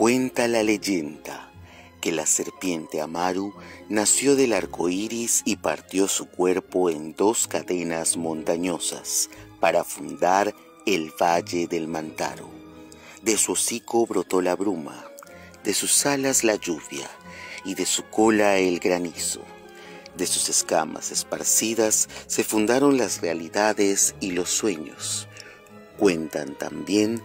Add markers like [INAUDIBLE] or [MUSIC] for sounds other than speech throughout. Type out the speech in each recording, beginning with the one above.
Cuenta la leyenda que la serpiente Amaru nació del arco iris y partió su cuerpo en dos cadenas montañosas para fundar el Valle del Mantaro. De su hocico brotó la bruma, de sus alas la lluvia y de su cola el granizo. De sus escamas esparcidas se fundaron las realidades y los sueños. Cuentan también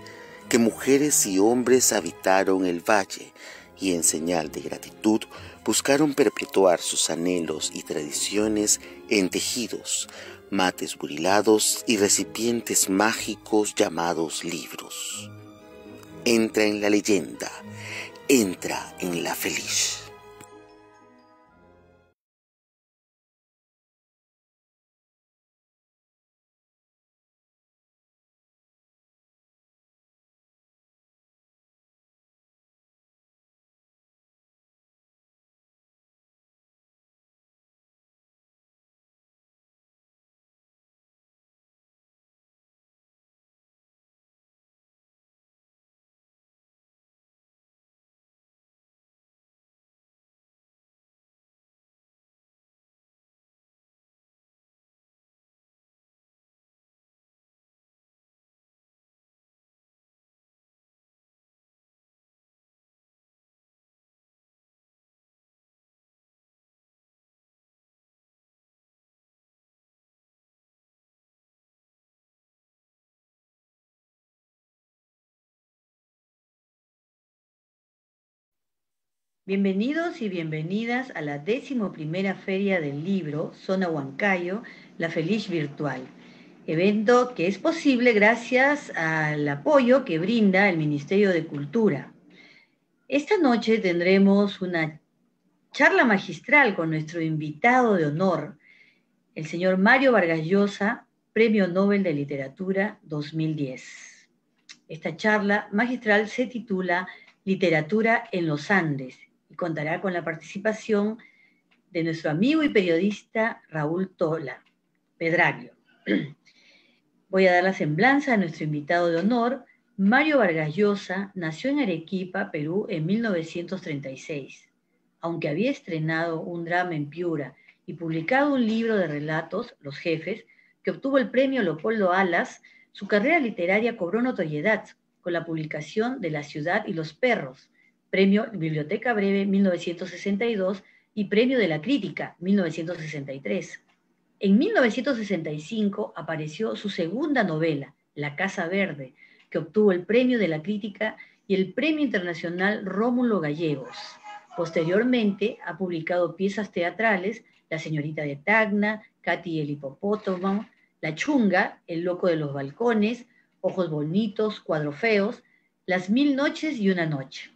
que mujeres y hombres habitaron el valle y en señal de gratitud buscaron perpetuar sus anhelos y tradiciones en tejidos, mates burilados y recipientes mágicos llamados libros. Entra en la leyenda, entra en la feliz. Bienvenidos y bienvenidas a la décimo primera Feria del Libro, Zona Huancayo, La Feliz Virtual. Evento que es posible gracias al apoyo que brinda el Ministerio de Cultura. Esta noche tendremos una charla magistral con nuestro invitado de honor, el señor Mario Vargas Llosa, Premio Nobel de Literatura 2010. Esta charla magistral se titula Literatura en los Andes contará con la participación de nuestro amigo y periodista Raúl Tola, Pedraglio. [CLEARS THROAT] Voy a dar la semblanza a nuestro invitado de honor, Mario Vargas Llosa, nació en Arequipa, Perú, en 1936. Aunque había estrenado un drama en Piura y publicado un libro de relatos, Los Jefes, que obtuvo el premio Leopoldo Alas, su carrera literaria cobró notoriedad con la publicación de La ciudad y los perros, Premio Biblioteca Breve 1962 y Premio de la Crítica 1963. En 1965 apareció su segunda novela, La Casa Verde, que obtuvo el Premio de la Crítica y el Premio Internacional Rómulo Gallegos. Posteriormente ha publicado piezas teatrales La Señorita de Tacna, Katy el Hipopótamo, La Chunga, El Loco de los Balcones, Ojos Bonitos, Cuadrofeos, Las Mil Noches y Una Noche.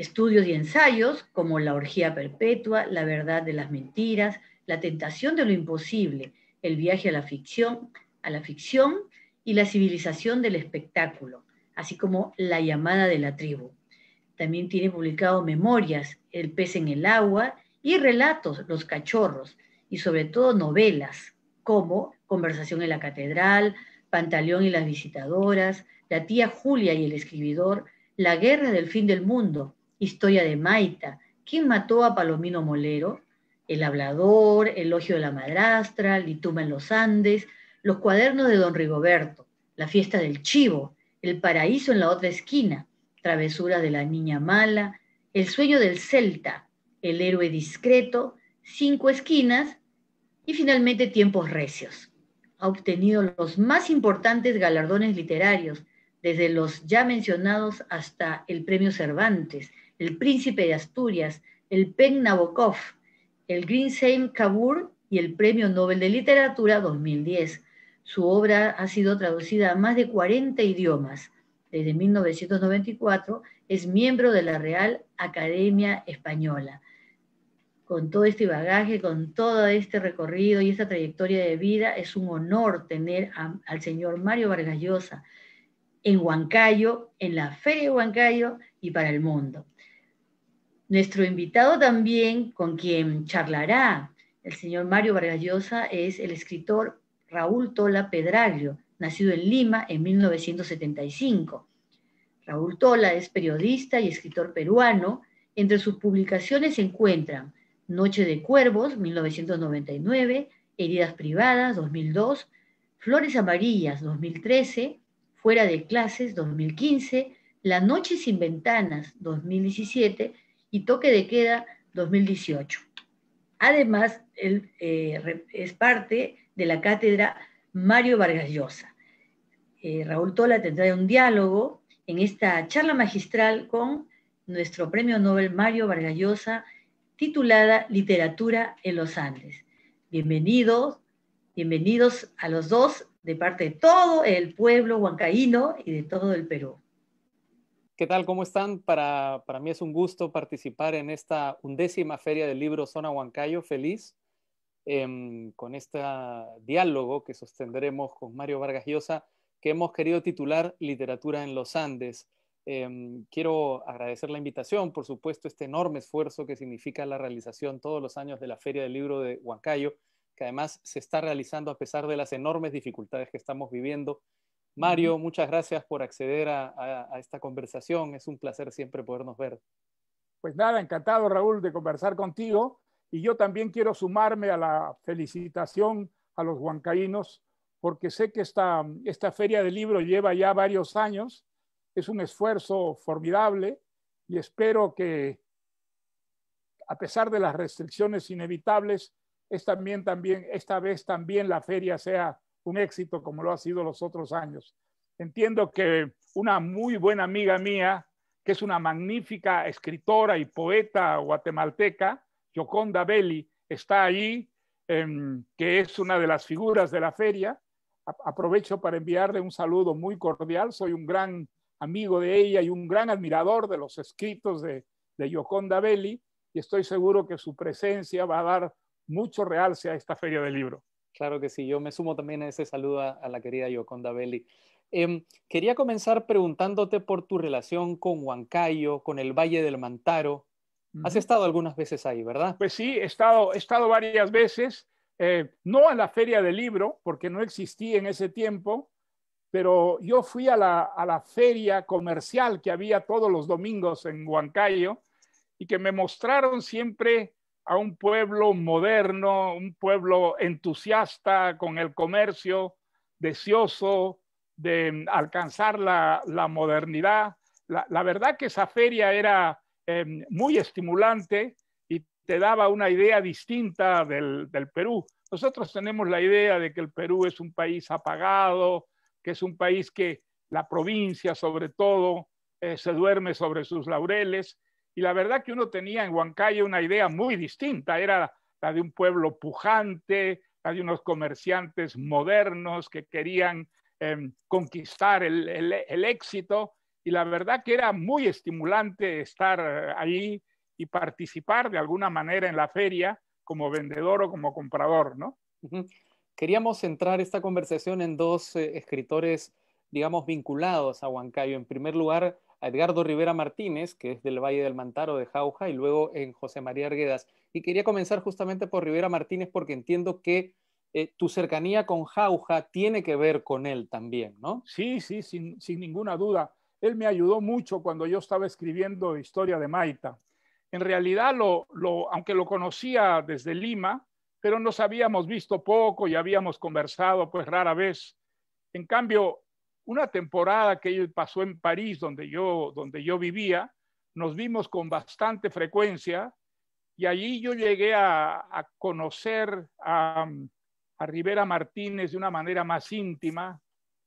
Estudios y ensayos como La orgía perpetua, La verdad de las mentiras, La tentación de lo imposible, El viaje a la ficción, a la ficción y la civilización del espectáculo, así como La llamada de la tribu. También tiene publicado memorias, El pez en el agua y relatos, Los cachorros, y sobre todo novelas como Conversación en la catedral, Pantaleón y las visitadoras, La tía Julia y el escribidor, La guerra del fin del mundo, Historia de Maita, ¿quién mató a Palomino Molero? El hablador, Elogio de la madrastra, Lituma en los Andes, los cuadernos de Don Rigoberto, la fiesta del chivo, el paraíso en la otra esquina, Travesura de la niña mala, el sueño del celta, el héroe discreto, cinco esquinas y finalmente tiempos recios. Ha obtenido los más importantes galardones literarios, desde los ya mencionados hasta el premio Cervantes, el Príncipe de Asturias, el PEN Nabokov, el Greenseim Kabur y el Premio Nobel de Literatura 2010. Su obra ha sido traducida a más de 40 idiomas. Desde 1994 es miembro de la Real Academia Española. Con todo este bagaje, con todo este recorrido y esta trayectoria de vida, es un honor tener al señor Mario Vargas Llosa en Huancayo, en la Feria de Huancayo y para el mundo. Nuestro invitado también, con quien charlará el señor Mario Vargas es el escritor Raúl Tola Pedraglio, nacido en Lima en 1975. Raúl Tola es periodista y escritor peruano. Entre sus publicaciones se encuentran Noche de Cuervos, 1999, Heridas Privadas, 2002, Flores Amarillas, 2013, Fuera de Clases, 2015, La Noche sin Ventanas, 2017 y toque de queda 2018. Además, él eh, es parte de la cátedra Mario Vargas Llosa. Eh, Raúl Tola tendrá un diálogo en esta charla magistral con nuestro premio Nobel Mario Vargas Llosa, titulada Literatura en los Andes. Bienvenidos, bienvenidos a los dos de parte de todo el pueblo huancaíno y de todo el Perú. ¿Qué tal? ¿Cómo están? Para, mí es un gusto participar en esta undécima feria del libro Zona Huancayo. Feliz em, con este diálogo que sostendremos con Mario Vargas Llosa, que hemos querido titular Literatura en los Andes. Em, quiero agradecer la invitación, por supuesto, este enorme esfuerzo que significa la realización todos los años de la Feria del Libro de Huancayo, que además se está realizando a pesar de las enormes dificultades que estamos viviendo Mario, muchas gracias por acceder a, esta conversación. Es un placer siempre podernos ver. Pues nada, encantado Raúl de conversar contigo. Y yo también quiero sumarme a la felicitación a los huancaínos, porque sé que esta, esta feria del libro lleva ya varios años. Es un esfuerzo formidable y espero que, a pesar de las restricciones inevitables, es también, también, esta vez también la feria sea un éxito como lo ha sido los otros años. Entiendo que una muy buena amiga mía, que es una magnífica escritora y poeta guatemalteca, Yoconda Belli, está allí, em, que es una de las figuras de la feria. aprovecho para enviarle un saludo muy cordial. Soy un gran amigo de ella y un gran admirador de los escritos de, de Yoconda Belli y estoy seguro que su presencia va a dar mucho realce a esta feria de libros. Claro que sí, yo me sumo también a ese saludo a, la querida Yoconda Belli. Em, quería comenzar preguntándote por tu relación con Huancayo, con el Valle del Mantaro. Has estado algunas veces ahí, ¿verdad? Pues sí, he estado, he estado varias veces, eh, no a la feria del libro, porque no existía en ese tiempo, pero yo fui a la, a la feria comercial que había todos los domingos en Huancayo y que me mostraron siempre a un pueblo moderno, un pueblo entusiasta con el comercio, deseoso de mm, alcanzar la, modernidad. La, verdad que esa feria era eh, muy estimulante y te daba una idea distinta del, Perú. Nosotros tenemos la idea de que el Perú es un país apagado, que es un país que la provincia sobre todo eh, se duerme sobre sus laureles y la verdad que uno tenía en Huancayo una idea muy distinta, era la de un pueblo pujante, la de unos comerciantes modernos que querían em, conquistar el, éxito. Y la verdad que era muy estimulante estar eh, allí y participar de alguna manera en la feria como vendedor o como comprador, ¿no? Queríamos centrar esta conversación en dos eh, escritores, digamos, vinculados a Huancayo. En primer lugar, a Edgardo Rivera Martínez, que es del Valle del Mantaro, de Jauja, y luego en José María Arguedas. Y quería comenzar justamente por Rivera Martínez porque entiendo que eh, tu cercanía con Jauja tiene que ver con él también, ¿no? Sí, sí, sin, sin ninguna duda. Él me ayudó mucho cuando yo estaba escribiendo Historia de Maita. En realidad, lo, aunque lo conocía desde Lima, pero nos habíamos visto poco y habíamos conversado pues rara vez. En cambio, una temporada que él pasó en París, donde yo, donde yo vivía, nos vimos con bastante frecuencia y allí yo llegué a, conocer a, Rivera Martínez de una manera más íntima.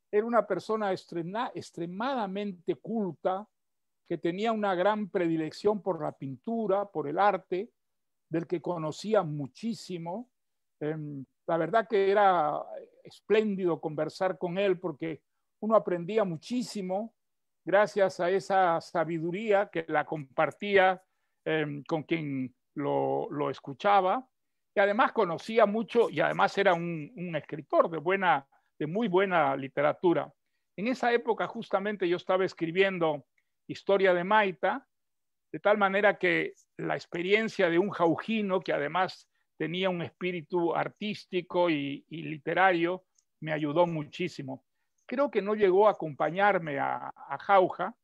Era una persona extremadamente culta, que tenía una gran predilección por la pintura, por el arte, del que conocía muchísimo. Em, la verdad que era espléndido conversar con él porque uno aprendía muchísimo gracias a esa sabiduría que la compartía em, con quien lo, escuchaba. Y además conocía mucho y además era un, escritor de, buena, de muy buena literatura. En esa época justamente yo estaba escribiendo Historia de Maita, de tal manera que la experiencia de un jaujino que además tenía un espíritu artístico y literario me ayudó muchísimo creo que no llegó a acompañarme a, Jauja,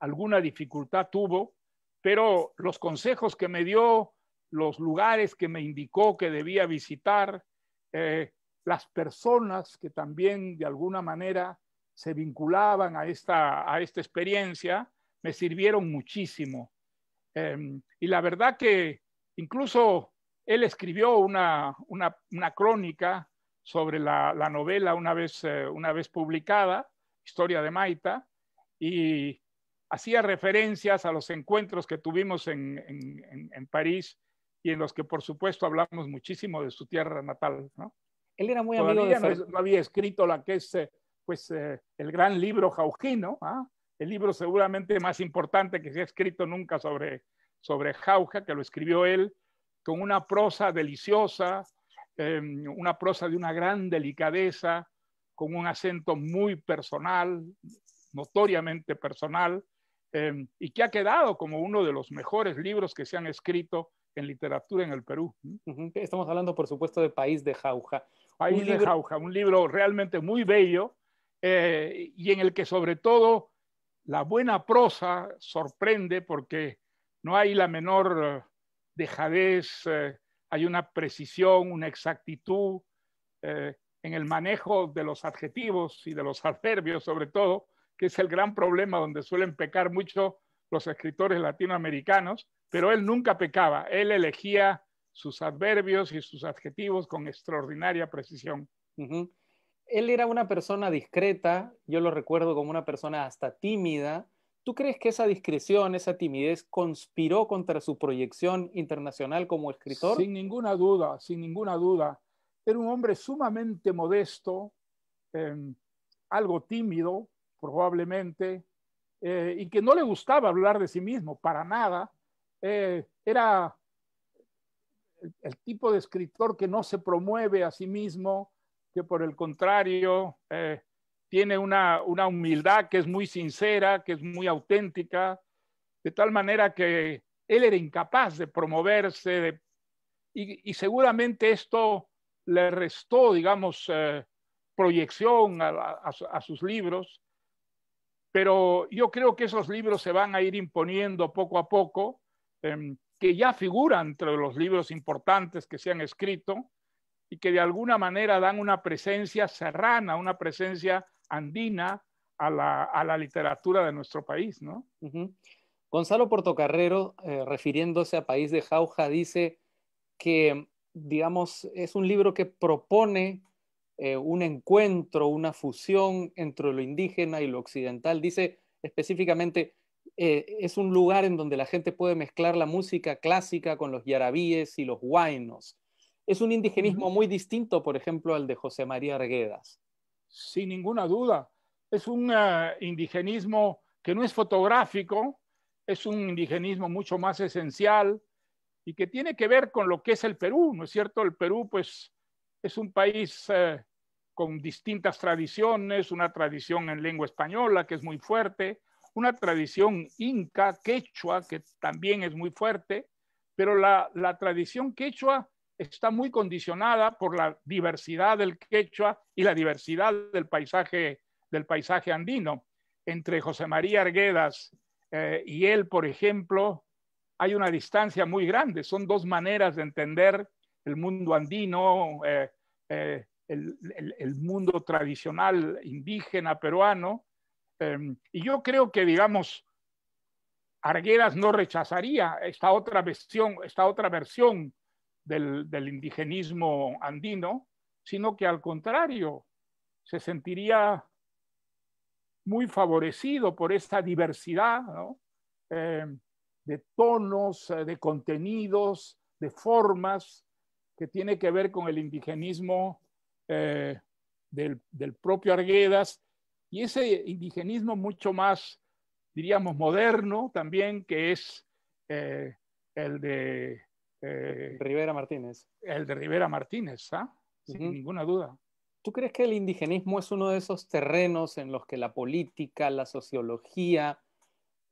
alguna dificultad tuvo, pero los consejos que me dio, los lugares que me indicó que debía visitar, eh, las personas que también de alguna manera se vinculaban a esta, a esta experiencia, me sirvieron muchísimo. Em, y la verdad que incluso él escribió una crónica sobre la, novela una vez, eh, una vez publicada, Historia de Maita, y hacía referencias a los encuentros que tuvimos en, París y en los que, por supuesto, hablamos muchísimo de su tierra natal. Él era muy amigo de no, había escrito la que es eh, pues, eh, el gran libro jaujino, ah, el libro seguramente más importante que se ha escrito nunca sobre, sobre Jauja, que lo escribió él, con una prosa deliciosa, Em, una prosa de una gran delicadeza, con un acento muy personal, notoriamente personal, em, y que ha quedado como uno de los mejores libros que se han escrito en literatura en el Perú. Estamos hablando, por supuesto, de País de Jauja. País un de Jauja, un libro realmente muy bello eh, y en el que sobre todo la buena prosa sorprende porque no hay la menor eh, dejadez, eh, hay una precisión, una exactitud eh, en el manejo de los adjetivos y de los [LAUGHS] adverbios, sobre todo, que es el gran problema donde suelen pecar mucho los escritores latinoamericanos, pero él nunca pecaba, él elegía sus adverbios y sus adjetivos con extraordinaria precisión. Él era una persona discreta, yo lo recuerdo como una persona hasta tímida, ¿Tú crees que esa discreción, esa timidez conspiró contra su proyección internacional como escritor? Sin ninguna duda, sin ninguna duda. Era un hombre sumamente modesto, em, algo tímido probablemente, eh, y que no le gustaba hablar de sí mismo para nada. Eh, era el, tipo de escritor que no se promueve a sí mismo, que por el contrario eh, tiene una, humildad que es muy sincera, que es muy auténtica, de tal manera que él era incapaz de promoverse y, seguramente esto le restó, digamos, eh, proyección a, sus libros, pero yo creo que esos libros se van a ir imponiendo poco a poco, em, que ya figuran entre los libros importantes que se han escrito y que de alguna manera dan una presencia serrana, una presencia andina a la, literatura de nuestro país, ¿no? Gonzalo Portocarrero, eh, refiriéndose a País de Jauja, dice que, digamos, es un libro que propone eh, un encuentro, una fusión entre lo indígena y lo occidental. Dice específicamente, eh, es un lugar en donde la gente puede mezclar la música clásica con los yarabíes y los huainos. Es un indigenismo muy distinto, por ejemplo, al de José María Arguedas sin ninguna duda. Es un eh, indigenismo que no es fotográfico, es un indigenismo mucho más esencial y que tiene que ver con lo que es el Perú, ¿no es cierto? El Perú, pues, es un país eh, con distintas tradiciones, una tradición en lengua española que es muy fuerte, una tradición inca, quechua, que también es muy fuerte, pero la tradición quechua está muy condicionada por la diversidad del quechua y la diversidad del paisaje, del paisaje andino. Entre José María Arguedas eh, y él, por ejemplo, hay una distancia muy grande. Son dos maneras de entender el mundo andino, eh, eh, el, mundo tradicional indígena peruano. Em, y yo creo que, digamos, Arguedas no rechazaría esta otra versión, esta otra versión del, indigenismo andino, sino que al contrario, se sentiría muy favorecido por esta diversidad eh, de tonos, eh, de contenidos, de formas que tiene que ver con el indigenismo eh, del, propio Arguedas y ese indigenismo mucho más, diríamos, moderno también, que es el de eh, Rivera Martínez. El de Rivera Martínez, ¿ah? Sin ninguna duda. ¿Tú crees que el indigenismo es uno de esos terrenos en los que la política, la sociología,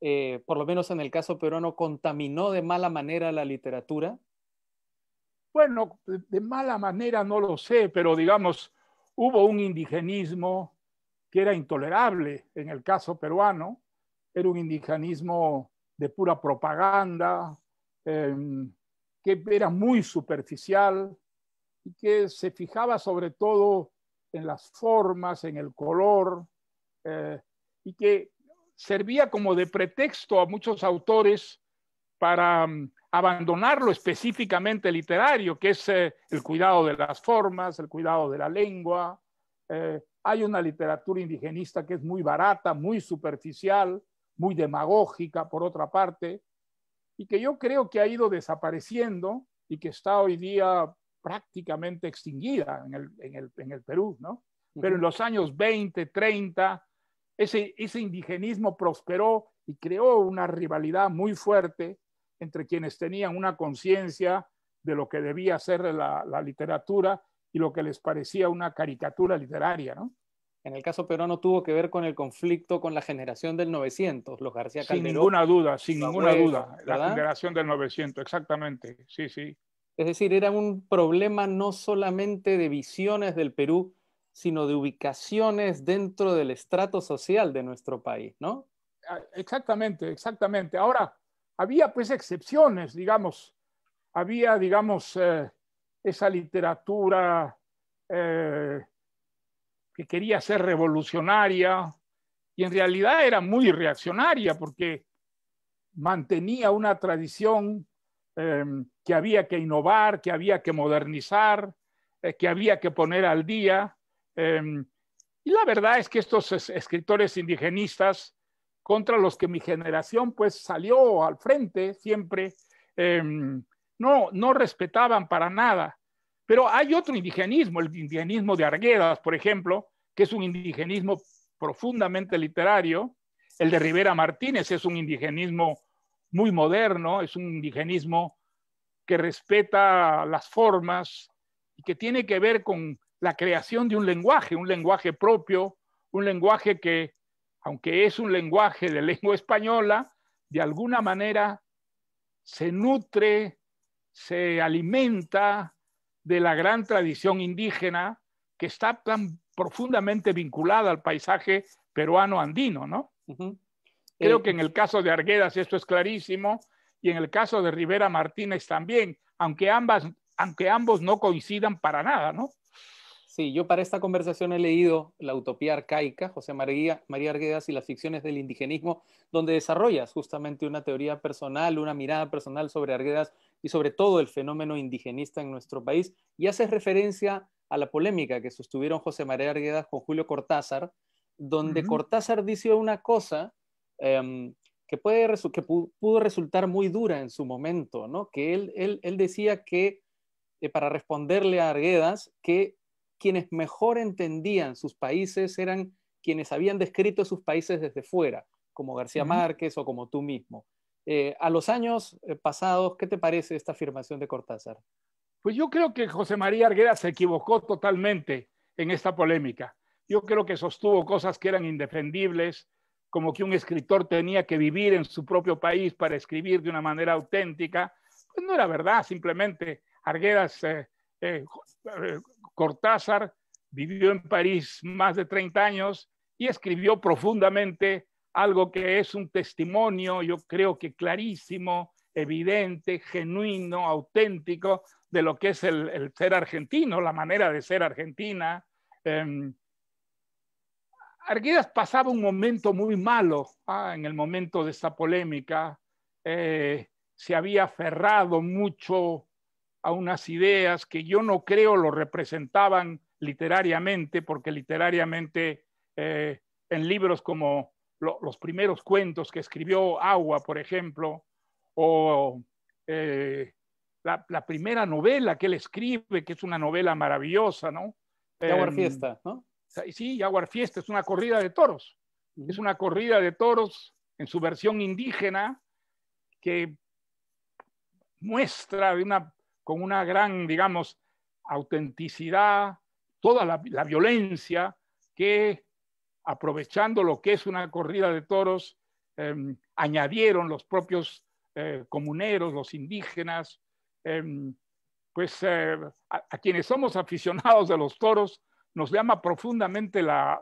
eh, por lo menos en el caso peruano, contaminó de mala manera la literatura? Bueno, de mala manera no lo sé, pero digamos, hubo un indigenismo que era intolerable en el caso peruano, era un indigenismo de pura propaganda, em, que era muy superficial y que se fijaba sobre todo en las formas, en el color, eh, y que servía como de pretexto a muchos autores para mm, abandonarlo específicamente literario, que es eh, el cuidado de las formas, el cuidado de la lengua. Eh, hay una literatura indigenista que es muy barata, muy superficial, muy demagógica, por otra parte, y que yo creo que ha ido desapareciendo y que está hoy día prácticamente extinguida en el, Perú, ¿no? Pero en los años 20, 30, ese, ese indigenismo prosperó y creó una rivalidad muy fuerte entre quienes tenían una conciencia de lo que debía ser la, la, literatura y lo que les parecía una caricatura literaria, ¿no? en el caso peruano tuvo que ver con el conflicto con la generación del 900, los García Calderón. Sin ninguna duda, sin ninguna duda, la generación del 900, exactamente, sí, sí. Es decir, era un problema no solamente de visiones del Perú, sino de ubicaciones dentro del estrato social de nuestro país, ¿no? Ah, exactamente, exactamente. Ahora, había pues excepciones, digamos, había, digamos, eh, esa literatura eh, que quería ser revolucionaria y en realidad era muy reaccionaria porque mantenía una tradición eh, que había que innovar, que había que modernizar, eh, que había que poner al día. Eh, y la verdad es que estos escritores indigenistas contra los que mi generación pues salió al frente siempre, no, no respetaban para nada pero hay otro indigenismo, el indigenismo de Arguedas, por ejemplo, que es un indigenismo profundamente literario. El de Rivera Martínez es un indigenismo muy moderno, es un indigenismo que respeta las formas y que tiene que ver con la creación de un lenguaje, un lenguaje propio, un lenguaje que, aunque es un lenguaje de lengua española, de alguna manera se nutre, se alimenta, de la gran tradición indígena que está tan profundamente vinculada al paisaje peruano andino, ¿no? Creo eh, que en el caso de Arguedas esto es clarísimo y en el caso de Rivera Martínez también, aunque ambas, ambos no coincidan para nada, ¿no? Sí, yo para esta conversación he leído La Utopía Arcaica, José María, María Arguedas y las ficciones del indigenismo, donde desarrollas justamente una teoría personal, una mirada personal sobre Arguedas y sobre todo el fenómeno indigenista en nuestro país, y hace referencia a la polémica que sostuvieron José María Arguedas con Julio Cortázar, donde Cortázar dice una cosa em, que, pudo resultar muy dura en su momento, ¿no? que él, decía que, eh, para responderle a Arguedas, que quienes mejor entendían sus países eran quienes habían descrito sus países desde fuera, como García Márquez o como tú mismo. Eh, a los años eh, pasados, ¿qué te parece esta afirmación de Cortázar? Pues yo creo que José María Arguera se equivocó totalmente en esta polémica. Yo creo que sostuvo cosas que eran indefendibles, como que un escritor tenía que vivir en su propio país para escribir de una manera auténtica. Pues no era verdad, simplemente Arguedas, eh, Cortázar vivió en París más de 30 años y escribió profundamente algo que es un testimonio, yo creo que clarísimo, evidente, genuino, auténtico, de lo que es el, ser argentino, la manera de ser argentina. Em, Arguidas pasaba un momento muy malo ah, en el momento de esta polémica. Eh, se había aferrado mucho a unas ideas que yo no creo lo representaban literariamente, porque literariamente eh, en libros como los primeros cuentos que escribió Agua, por ejemplo, o eh, la, primera novela que él escribe, que es una novela maravillosa, ¿no? Jaguar em, Fiesta, ¿no? Sí, Agua Fiesta es una corrida de toros. Es una corrida de toros en su versión indígena que muestra con una gran, digamos, autenticidad toda la violencia que aprovechando lo que es una corrida de toros, em, añadieron los propios eh, comuneros, los indígenas, em, pues eh, a, quienes somos [LAUGHS] aficionados de los toros, nos llama profundamente la,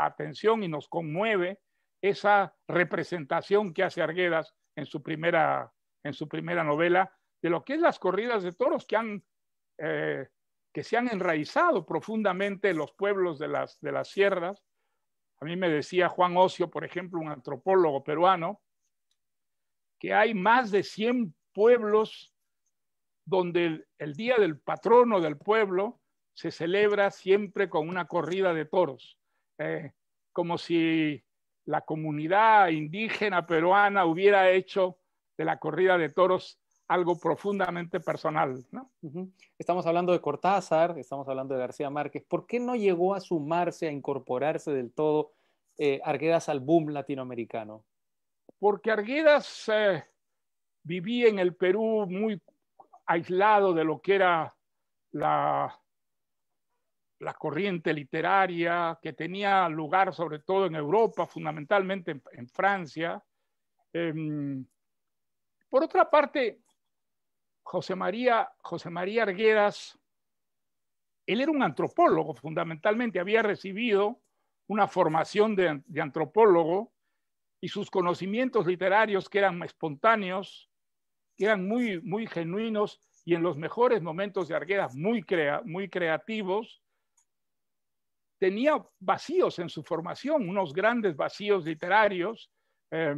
atención y nos conmueve esa representación que hace Arguedas en su primera, en su primera novela de lo que es las corridas de toros que han eh, que se han enraizado profundamente en los pueblos de las de las sierras a mí me decía Juan Ocio, por ejemplo, un antropólogo peruano, que hay más de 100 pueblos donde el, día del patrono del pueblo se celebra siempre con una corrida de toros, eh, como si la comunidad indígena peruana hubiera hecho de la corrida de toros algo profundamente personal. ¿no? Estamos hablando de Cortázar, estamos hablando de García Márquez. ¿Por qué no llegó a sumarse, a incorporarse del todo eh, Arguedas al boom latinoamericano? Porque Arguedas eh, vivía en el Perú muy aislado de lo que era la, la corriente literaria que tenía lugar sobre todo en Europa, fundamentalmente en, Francia. Em, por otra parte, José María, José María Arguedas, él era un antropólogo fundamentalmente, había recibido una formación de, antropólogo y sus conocimientos literarios que eran espontáneos, que eran muy, muy genuinos y en los mejores momentos de Arguedas muy, muy creativos, tenía vacíos en su formación, unos grandes vacíos literarios. Eh,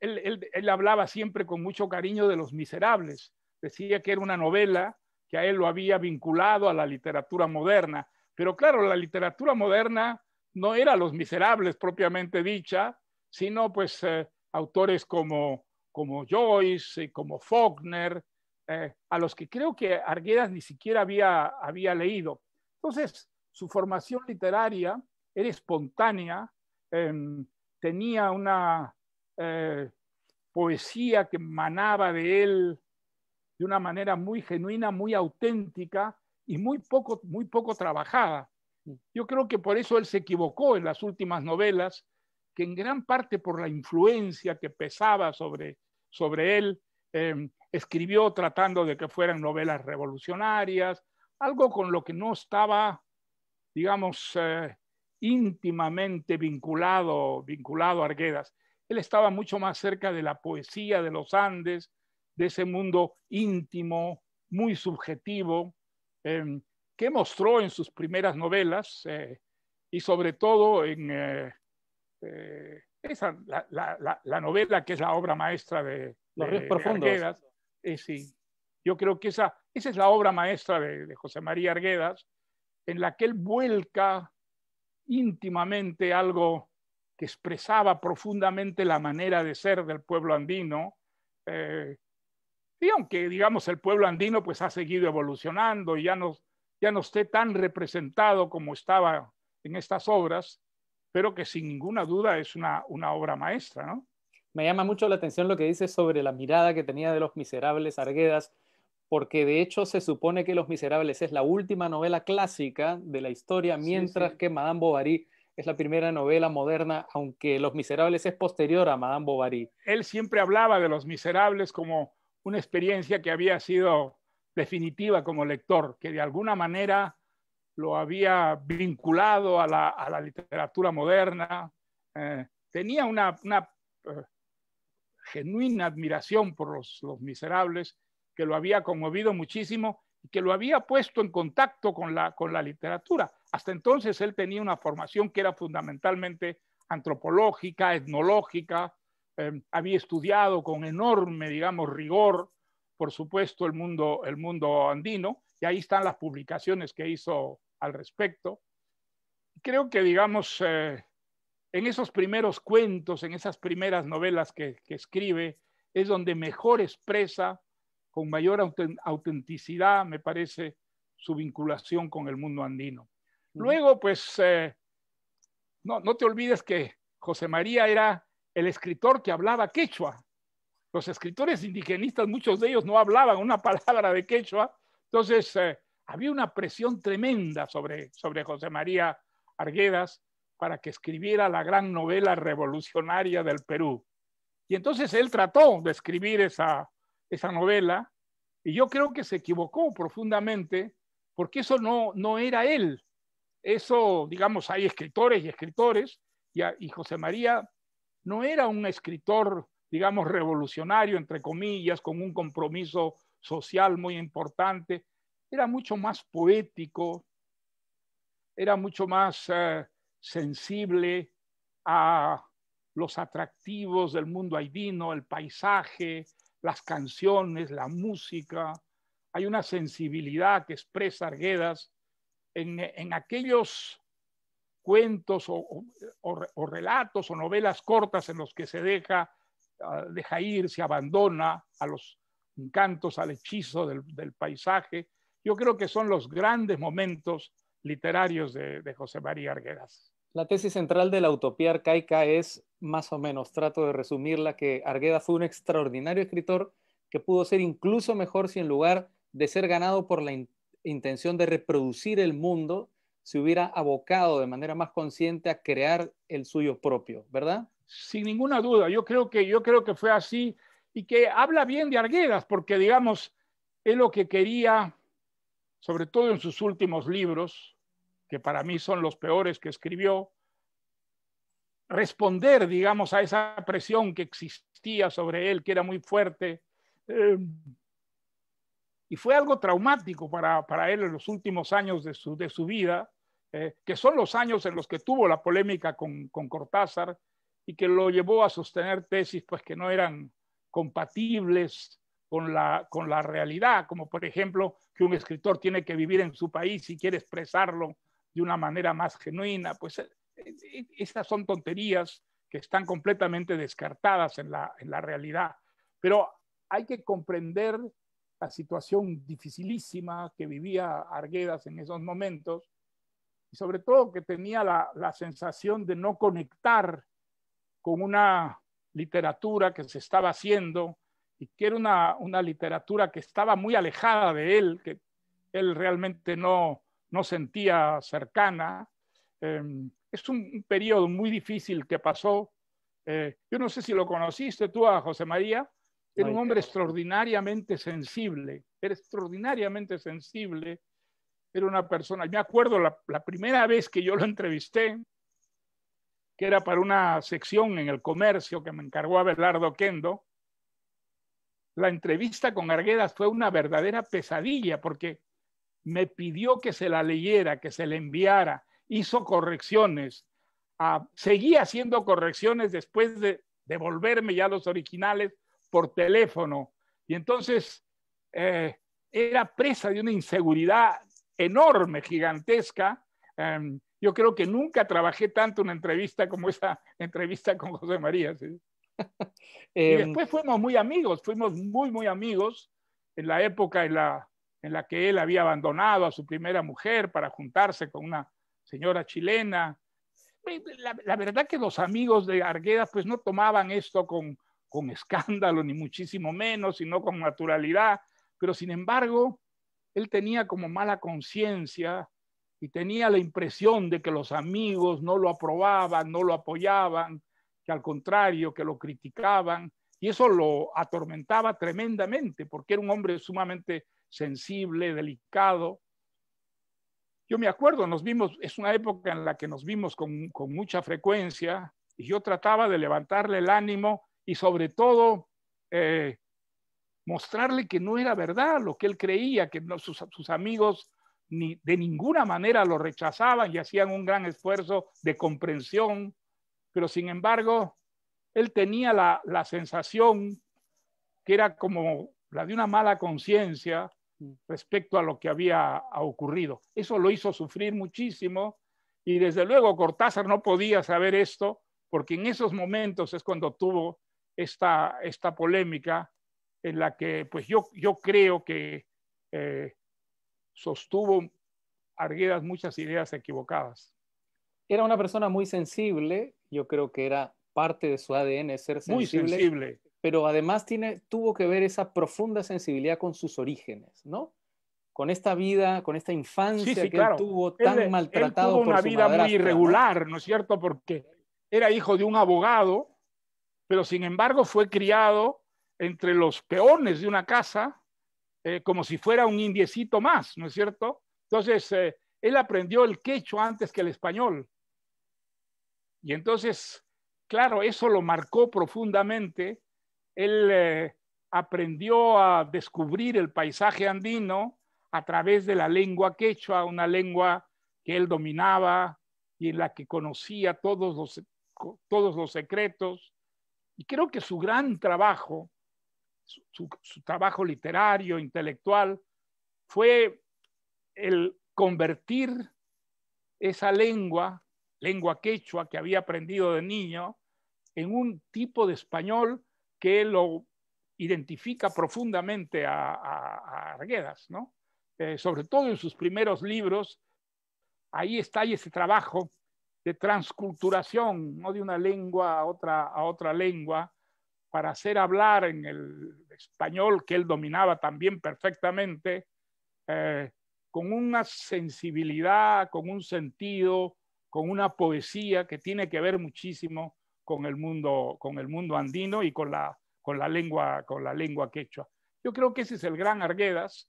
él, hablaba siempre con mucho cariño de Los Miserables. Decía que era una novela que a él lo había vinculado a la literatura moderna. Pero claro, la literatura moderna no era Los Miserables propiamente dicha, sino pues eh, autores como, como Joyce, y como Faulkner, eh, a los que creo que Arguedas ni siquiera había, había leído. Entonces, su formación literaria era espontánea, em, tenía una, eh, poesía que manaba de él de una manera muy genuina, muy auténtica y muy poco, muy poco trabajada. Yo creo que por eso él se equivocó en las últimas novelas, que en gran parte por la influencia que pesaba sobre, sobre él, eh, escribió tratando de que fueran novelas revolucionarias, algo con lo que no estaba, digamos, eh, íntimamente vinculado, vinculado a Arguedas. Él estaba mucho más cerca de la poesía de los Andes, de ese mundo íntimo, muy subjetivo, em, que mostró en sus primeras novelas eh, y sobre todo en eh, eh, esa, la, novela que es la obra maestra de, Arguedas. yo creo que esa, esa es la obra maestra de José María Arguedas, en la que él vuelca íntimamente algo que expresaba profundamente la manera de ser del pueblo andino. y eh, aunque, digamos, el pueblo andino pues ha seguido evolucionando y ya no, ya no esté tan representado como estaba en estas obras, pero que sin ninguna duda es una, una obra maestra, Me llama mucho la atención lo que dice sobre la mirada que tenía de los miserables Arguedas, porque de hecho se supone que Los Miserables es la última novela clásica de la historia, mientras que Madame Bovary es la primera novela moderna, aunque Los Miserables es posterior a Madame Bovary. Él siempre hablaba de Los Miserables como una experiencia que había sido definitiva como lector, que de alguna manera lo había vinculado a la, literatura moderna. Eh, tenía una, eh, genuina admiración por los, miserables que lo había conmovido muchísimo y que lo había puesto en contacto con la literatura. Hasta entonces él tenía una formación que era fundamentalmente antropológica, etnológica, em, había estudiado con enorme, digamos, rigor, por supuesto, el mundo, el mundo andino, y ahí están las publicaciones que hizo al respecto. Creo que, digamos, eh, en esos primeros cuentos, en esas primeras novelas que escribe, es donde mejor expresa, con mayor autenticidad, me parece, su vinculación con el mundo andino. Luego, pues, eh, no, te olvides que José María era el escritor que hablaba quechua. Los escritores indigenistas, muchos de ellos no hablaban una [LAUGHS] palabra de quechua. Entonces, eh, había una presión tremenda sobre, José María Arguedas para que escribiera la gran novela revolucionaria del Perú. Y entonces él trató de escribir esa, novela y yo creo que se equivocó profundamente porque eso no era él. Eso, digamos, hay escritores y escritores, y, José María no era un escritor, digamos, revolucionario, entre comillas, con un compromiso social muy importante, era mucho más poético, era mucho más eh, sensible a los atractivos del mundo vino, el paisaje, las canciones, la música. Hay una sensibilidad que expresa Arguedas en, aquellos cuentos o, relatos o novelas cortas en los que se deja, ah, deja ir, se abandona a los encantos, al hechizo del, paisaje, yo creo que son los grandes momentos literarios de, José María Arguedas. La tesis central de la utopía arcaica es, más o menos, trato de resumirla, que Arguedas fue un extraordinario escritor que pudo ser incluso mejor si en lugar de ser ganado por la intención de reproducir el mundo, se hubiera abocado de manera más consciente a crear el suyo propio, ¿verdad? Sin ninguna duda, yo creo que, yo creo que fue así y que habla bien de Arguedas, porque digamos, es lo que quería, sobre todo en sus últimos libros, que para mí son los peores que escribió, responder, digamos, a esa presión que existía sobre él, que era muy fuerte. Eh, y fue algo traumático para, él en los últimos años de su, vida, eh, que son los años en los que tuvo la polémica con, Cortázar y que lo llevó a sostener tesis pues, que no eran compatibles con la, con la realidad, como por ejemplo que un escritor tiene que vivir en su país y quiere expresarlo de una manera más genuina. Pues eh, eh, esas son tonterías que están completamente descartadas en la, en la realidad. Pero hay que comprender la situación dificilísima que vivía Arguedas en esos momentos, y sobre todo que tenía la, sensación de no conectar con una literatura que se estaba haciendo y que era una, literatura que estaba muy alejada de él, que él realmente no, no sentía cercana. Em, es un, periodo muy difícil que pasó. Eh, yo no sé si lo conociste tú a José María. Era un hombre extraordinariamente sensible, era extraordinariamente sensible. Era una persona, me acuerdo la, primera vez que yo lo entrevisté, que era para una sección en el comercio que me encargó Abelardo Kendo, la entrevista con Arguedas fue una verdadera pesadilla porque me pidió que se la leyera, que se la enviara, hizo correcciones, ah, seguía haciendo correcciones después de devolverme ya los originales por teléfono. Y entonces eh, era presa de una inseguridad enorme, gigantesca. Em, yo creo que nunca trabajé tanto una entrevista como esa entrevista con José María. [LAUGHS] Em, y después fuimos muy amigos, fuimos muy, muy amigos en la época en la, en la que él había abandonado a su primera mujer para juntarse con una señora chilena. La, la verdad que los amigos de Arguedas pues no tomaban esto con, con escándalo, ni muchísimo menos, sino con naturalidad. Pero sin embargo, él tenía como mala conciencia y tenía la impresión de que los amigos no lo aprobaban, no lo apoyaban, que al contrario, que lo criticaban. Y eso lo atormentaba tremendamente porque era un hombre sumamente sensible, delicado. Yo me acuerdo, nos vimos, es una época en la que nos vimos con, con mucha frecuencia y yo trataba de levantarle el ánimo y sobre todo eh, mostrarle que no era verdad lo que él creía, que sus, amigos ni, de ninguna manera lo rechazaban y hacían un gran esfuerzo de comprensión, pero sin embargo, él tenía la, la sensación que era como la de una mala conciencia mm. respecto a lo que había ocurrido. Eso lo hizo sufrir muchísimo y desde luego Cortázar no podía saber esto porque en esos momentos es cuando tuvo esta, esta polémica en la que pues yo, yo creo que eh, sostuvo Arguedas muchas ideas equivocadas. Era una persona muy sensible, yo creo que era parte de su ADN ser sensible. Muy sensible. Pero además tiene, tuvo que ver esa profunda sensibilidad con sus orígenes, ¿no? Con esta vida, con esta infancia que tuvo tan maltratado. Él tuvo una vida muy irregular, ¿no es cierto? Porque era hijo de un abogado pero sin embargo fue criado entre los peones de una casa eh, como si fuera un indiecito más, ¿no es cierto? Entonces, eh, él aprendió el quechua antes que el español. Y entonces, claro, eso lo marcó profundamente. Él eh, aprendió a descubrir el paisaje andino a través de la lengua quechua, una lengua que él dominaba y en la que conocía todos los, todos los secretos y creo que su gran trabajo, su, trabajo literario, intelectual, fue el convertir esa lengua, lengua quechua que había aprendido de niño, en un tipo de español que lo identifica profundamente a, Arguedas, eh, sobre todo en sus primeros libros, ahí está ese trabajo de transculturación, no de una lengua a otra, a otra lengua, para hacer hablar en el español que él dominaba también perfectamente, eh, con una sensibilidad, con un sentido, con una poesía que tiene que ver muchísimo con el mundo, con el mundo andino y con la, con la lengua, con la lengua quechua. Yo creo que ese es el gran Arguedas,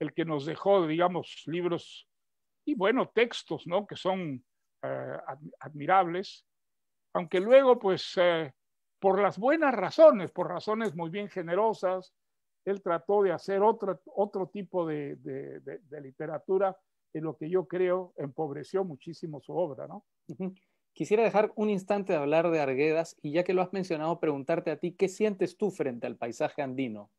el que nos dejó, digamos, libros y bueno, textos, ¿no? Que son eh, admirables, aunque luego, pues, eh, por las buenas razones, por razones muy bien generosas, él trató de hacer otro, otro tipo de, literatura, en lo que yo creo empobreció muchísimo su obra, ¿no? Quisiera dejar un instante de hablar de Arguedas y ya que lo has mencionado, preguntarte a ti, ¿qué sientes tú frente al paisaje andino?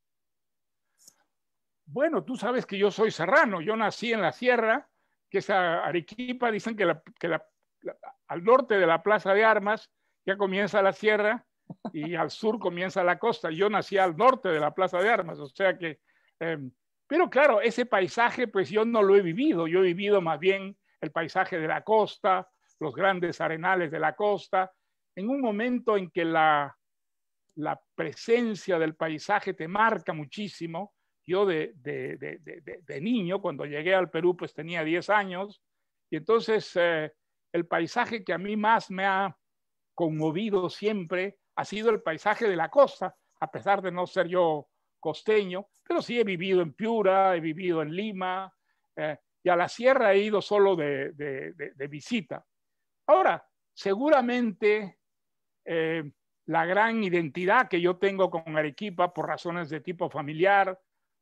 Bueno, tú sabes que yo soy serrano, yo nací en la sierra, que es Arequipa, dicen que la al norte de la Plaza de Armas ya comienza la sierra y al sur comienza la costa. Yo nací al norte de la Plaza de Armas, o sea que... Em, pero claro, ese paisaje pues yo no lo he vivido, yo he vivido más bien el paisaje de la costa, los grandes arenales de la costa, en un momento en que la, la presencia del paisaje te marca muchísimo. Yo de, niño, cuando llegué al Perú, pues tenía 10 años, y entonces eh, el paisaje que a mí más me ha conmovido siempre ha sido el paisaje de la costa, a pesar de no ser yo costeño, pero sí he vivido en Piura, he vivido en Lima, eh, y a la sierra he ido solo de, visita. Ahora, seguramente eh, la gran identidad que yo tengo con Arequipa por razones de tipo familiar,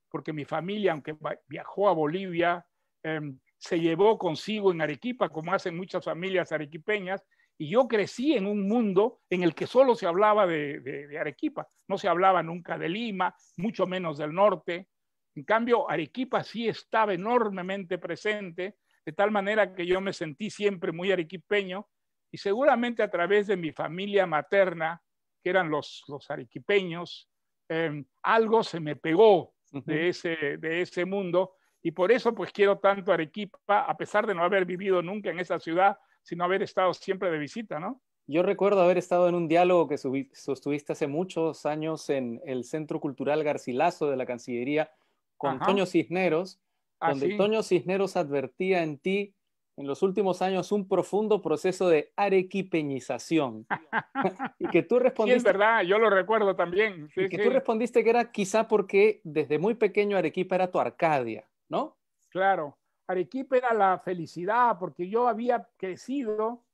porque mi familia, aunque viajó a Bolivia, em, se llevó consigo en Arequipa, como hacen muchas familias arequipeñas, y yo crecí en un mundo en el que solo se hablaba de, Arequipa, no se hablaba nunca de Lima, mucho menos del norte. En cambio, Arequipa sí estaba enormemente presente, de tal manera que yo me sentí siempre muy arequipeño y seguramente a través de mi familia materna, que eran los, los arequipeños, eh, algo se me pegó de ese, de ese mundo y por eso pues quiero tanto Arequipa, a pesar de no haber vivido nunca en esa ciudad, sino haber estado siempre de visita, ¿no? Yo recuerdo haber estado en un diálogo que sostuviste hace muchos años en el Centro Cultural Garcilaso de la Cancillería con Toño Cisneros, ah, donde Toño Cisneros advertía en ti en los últimos años un profundo proceso de arequipeñización. [LAUGHS] y que tú respondiste... Sí, es verdad, yo lo recuerdo también. y que tú respondiste que era quizá porque desde muy pequeño Arequipa era tu Arcadia. Claro, Arequipa era la felicidad, porque yo había crecido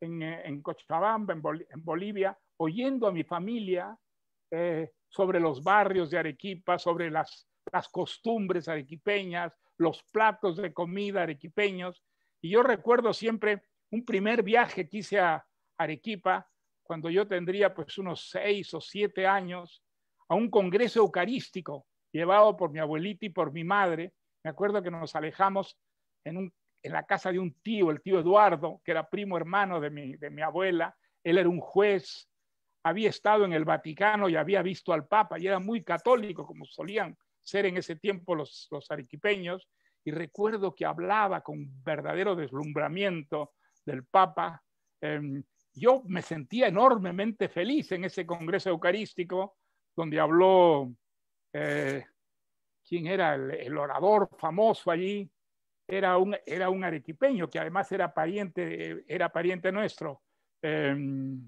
en, Cochabamba, en, Bolivia, oyendo a mi familia eh, sobre los barrios de Arequipa, sobre las, las costumbres arequipeñas, los platos de comida arequipeños. Y yo recuerdo siempre un primer viaje que hice a Arequipa, cuando yo tendría pues unos seis o siete años, a un congreso eucarístico llevado por mi abuelita y por mi madre, me acuerdo que nos alejamos en, en la casa de un tío, el tío Eduardo, que era primo hermano de mi, abuela. Él era un juez, había estado en el Vaticano y había visto al Papa y era muy católico, como solían ser en ese tiempo los, los arequipeños. Y recuerdo que hablaba con verdadero deslumbramiento del Papa. Em, yo me sentía enormemente feliz en ese Congreso Eucarístico donde habló eh, ¿quién era el, orador famoso allí? Era un, era un arequipeño que además era pariente, era pariente nuestro, em,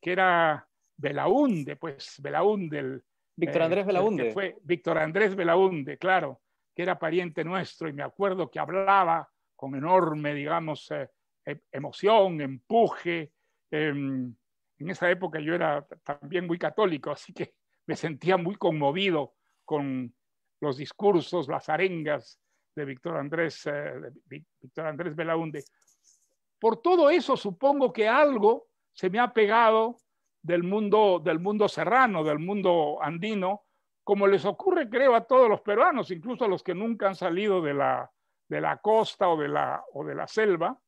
que era Belaunde, pues Belaunde. El, Víctor Andrés Belaunde. Fue Víctor Andrés Belaunde, claro, que era pariente nuestro y me acuerdo que hablaba con enorme, digamos, eh, e, emoción, empuje. Em, en esa época yo era también muy católico, así que me sentía muy conmovido con, los discursos, las arengas de Víctor Andrés, eh, Andrés Belaunde. Por todo eso supongo que algo se me ha pegado del mundo, del mundo serrano, del mundo andino, como les ocurre, creo, a todos los peruanos, incluso a los que nunca han salido de la, de la costa o de la, o de la selva,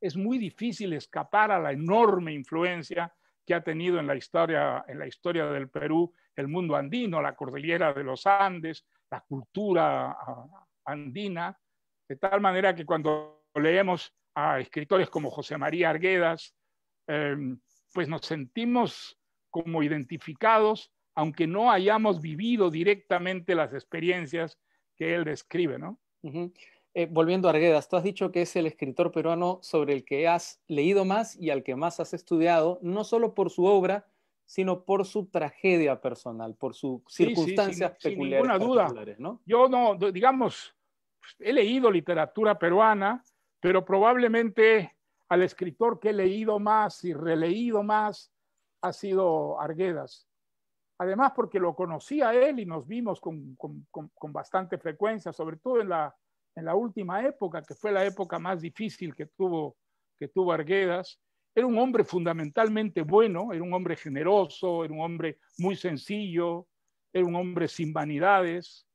es muy difícil escapar a la enorme influencia que ha tenido en la historia, en la historia del Perú el mundo andino, la cordillera de los Andes, la cultura ah, andina, de tal manera que cuando leemos a escritores como José María Arguedas, em, pues nos sentimos como identificados, aunque no hayamos vivido directamente las experiencias que él describe, ¿no? Eh, volviendo a Arguedas, tú has dicho que es el escritor peruano sobre el que has leído más y al que más has estudiado, no solo por su obra, sino por su tragedia personal, por sus circunstancias peculiares. ninguna duda. Yo no, digamos, he leído literatura peruana, pero probablemente al escritor que he leído más y releído más ha sido Arguedas. Además, porque lo conocía él y nos vimos con, bastante frecuencia, sobre todo en la, en la última época, que fue la época más difícil que tuvo, que tuvo Arguedas era un hombre fundamentalmente bueno, era un hombre generoso, era un hombre muy sencillo, era un hombre sin vanidades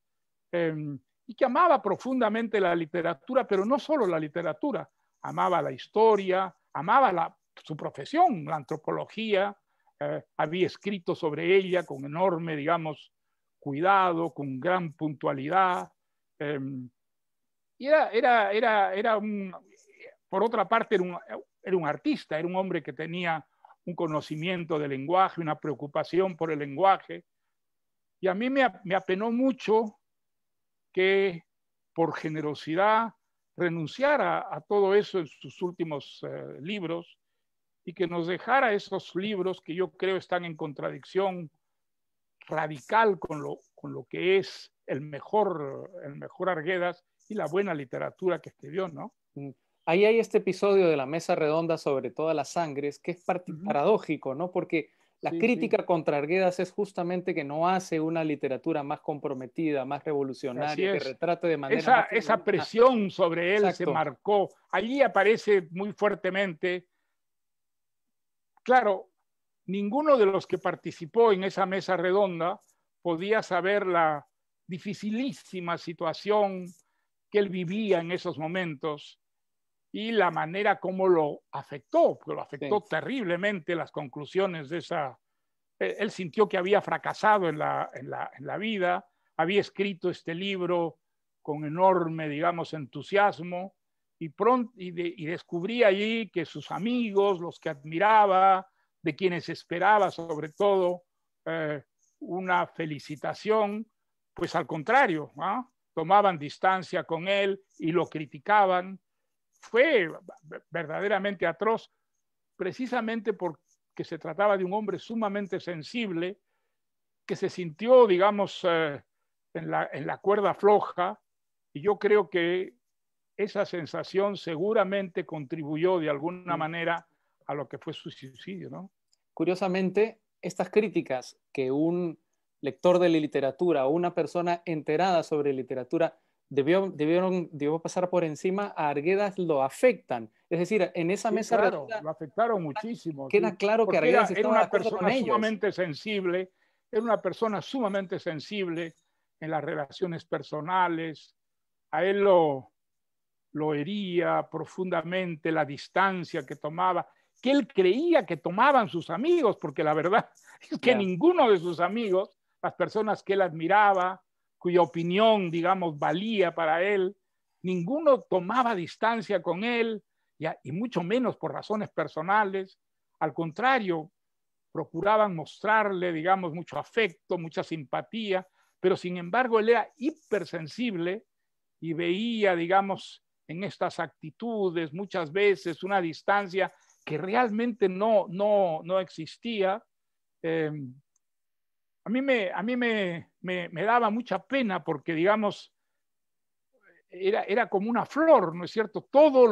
em, y que amaba profundamente la literatura, pero no solo la literatura, amaba la historia, amaba su profesión, la antropología, eh, había escrito sobre ella con enorme, digamos, cuidado, con gran puntualidad. Em, y era, era, era, era un, por otra parte, era un, era un artista, era un hombre que tenía un conocimiento del lenguaje, una preocupación por el lenguaje. Y a mí me, apenó mucho que por generosidad renunciara a, todo eso en sus últimos eh, libros y que nos dejara esos libros que yo creo están en contradicción radical con lo, con lo que es el mejor, el mejor Arguedas y la buena literatura que escribió, ¿no? Mm ahí hay este episodio de la mesa redonda sobre todas las sangres que es paradójico, ¿no? Porque la crítica contra Arguedas es justamente que no hace una literatura más comprometida, más revolucionaria, que retrate de manera... Esa, ah, presión sobre él se marcó. Allí aparece muy fuertemente. Claro, ninguno de los que participó en esa mesa redonda podía saber la dificilísima situación que él vivía en esos momentos y la manera como lo afectó, porque lo afectó terriblemente las conclusiones de esa... Eh, él sintió que había fracasado en la, en la, vida, había escrito este libro con enorme, digamos, entusiasmo y, pronto, y, descubrí allí que sus amigos, los que admiraba, de quienes esperaba sobre todo eh, una felicitación, pues al contrario, ¿ah? tomaban distancia con él y lo criticaban fue verdaderamente atroz, precisamente porque se trataba de un hombre sumamente sensible que se sintió, digamos, eh, en, la, en la cuerda floja, y yo creo que esa sensación seguramente contribuyó de alguna mm. manera a lo que fue su suicidio, Curiosamente, estas críticas que un lector de la literatura o una persona enterada sobre literatura debió, debieron, debió pasar por encima, a Arguedas lo afectan. Es decir, en esa mesa... lo afectaron muchísimo. Queda claro que era, una persona sumamente sensible, era una persona sumamente sensible en las relaciones personales. A él lo, lo hería profundamente la distancia que tomaba, que él creía que tomaban sus amigos, porque la verdad [LAUGHS] es que ninguno de sus amigos, las personas que él admiraba, cuya opinión, digamos, valía para él. Ninguno tomaba distancia con él, y mucho menos por razones personales. Al contrario, procuraban mostrarle, digamos, mucho afecto, mucha simpatía, pero sin embargo él era hipersensible y veía, digamos, en estas actitudes muchas veces una distancia que realmente no, no, no existía. Em, a mí me, daba mucha pena porque, digamos, era, como una flor, ¿no es cierto? Todo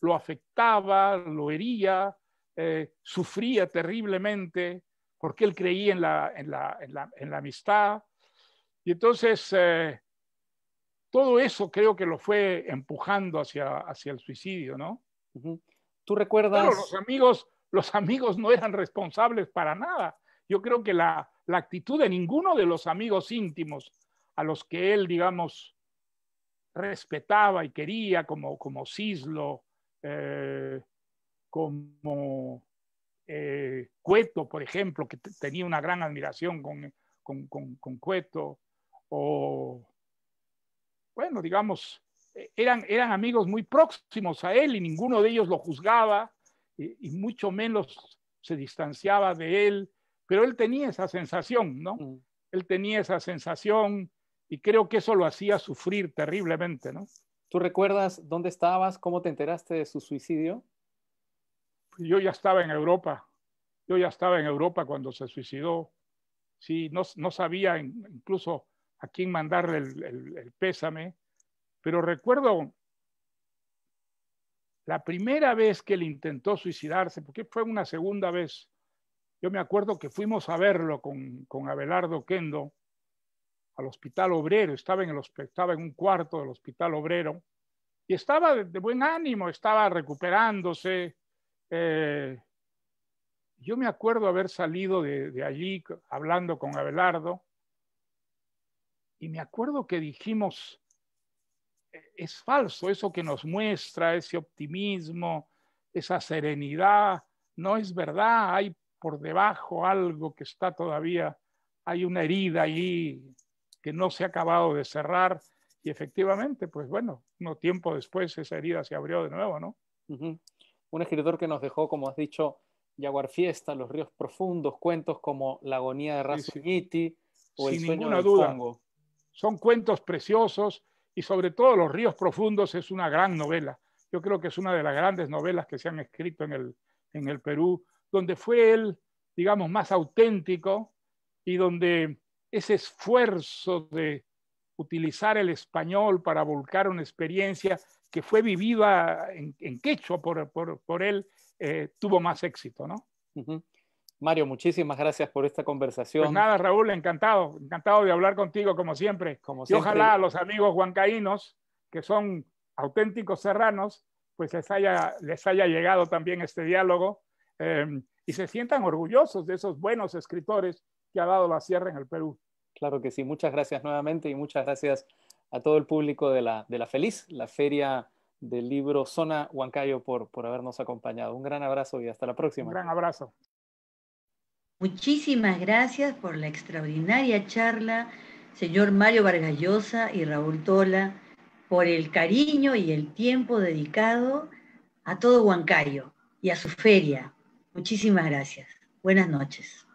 lo, afectaba, lo hería, eh, sufría terriblemente porque él creía en la, amistad. Y entonces, eh, todo eso creo que lo fue empujando hacia, hacia el suicidio, ¿no? ¿Tú recuerdas? los amigos, los amigos no eran responsables para nada. Yo creo que la, actitud de ninguno de los amigos íntimos a los que él, digamos, respetaba y quería, como, como Cislo, eh, como eh, Cueto, por ejemplo, que tenía una gran admiración con, con, Cueto, o, bueno, digamos, eh, eran, eran amigos muy próximos a él y ninguno de ellos lo juzgaba y mucho menos se distanciaba de él pero él tenía esa sensación, ¿no? Mm. Él tenía esa sensación y creo que eso lo hacía sufrir terriblemente, ¿no? ¿Tú recuerdas dónde estabas? ¿Cómo te enteraste de su suicidio? Yo ya estaba en Europa. Yo ya estaba en Europa cuando se suicidó. Sí, no, sabía incluso a quién mandarle el pésame, pero recuerdo la primera vez que él intentó suicidarse, porque fue una segunda vez, yo me acuerdo que fuimos a verlo con, Abelardo Kendo al Hospital Obrero, estaba en, el, estaba en un cuarto del Hospital Obrero y estaba de, buen ánimo, estaba recuperándose. Eh, yo me acuerdo haber salido de, de allí hablando con Abelardo y me acuerdo que dijimos, e, es falso eso que nos muestra, ese optimismo, esa serenidad, no es verdad, hay por debajo algo que está todavía, hay una herida allí que no se ha acabado de cerrar y efectivamente, pues bueno, no tiempo después esa herida se abrió de nuevo, ¿no? Un escritor que nos dejó, como has dicho, Jaguar Fiesta, Los Ríos Profundos, cuentos como La agonía de Razumiti sí, o El Sin ninguna del duda. Son cuentos preciosos y sobre todo Los Ríos Profundos es una gran novela. Yo creo que es una de las grandes novelas que se han escrito en el, en el Perú donde fue él, digamos, más auténtico y donde ese esfuerzo de utilizar el español para volcar una experiencia que fue vivida en, quecho quechua por, él, eh, tuvo más éxito, ¿no? Mario, muchísimas gracias por esta conversación. Pues nada, Raúl, encantado, encantado de hablar contigo como siempre. Como siempre. Y ojalá a los amigos huancaínos, que son auténticos serranos, pues les haya, les haya llegado también este diálogo Em, y se sientan orgullosos de esos buenos escritores que ha dado la sierra en el Perú. Claro que sí, muchas gracias nuevamente y muchas gracias a todo el público de la, Feliz, la feria del libro Zona Huancayo, por, por habernos acompañado. Un gran abrazo y hasta la próxima. Un gran abrazo. Muchísimas gracias por la extraordinaria charla, señor Mario Vargallosa y Raúl Tola, por el cariño y el tiempo dedicado a todo Huancayo y a su feria. Muchísimas gracias. Buenas noches.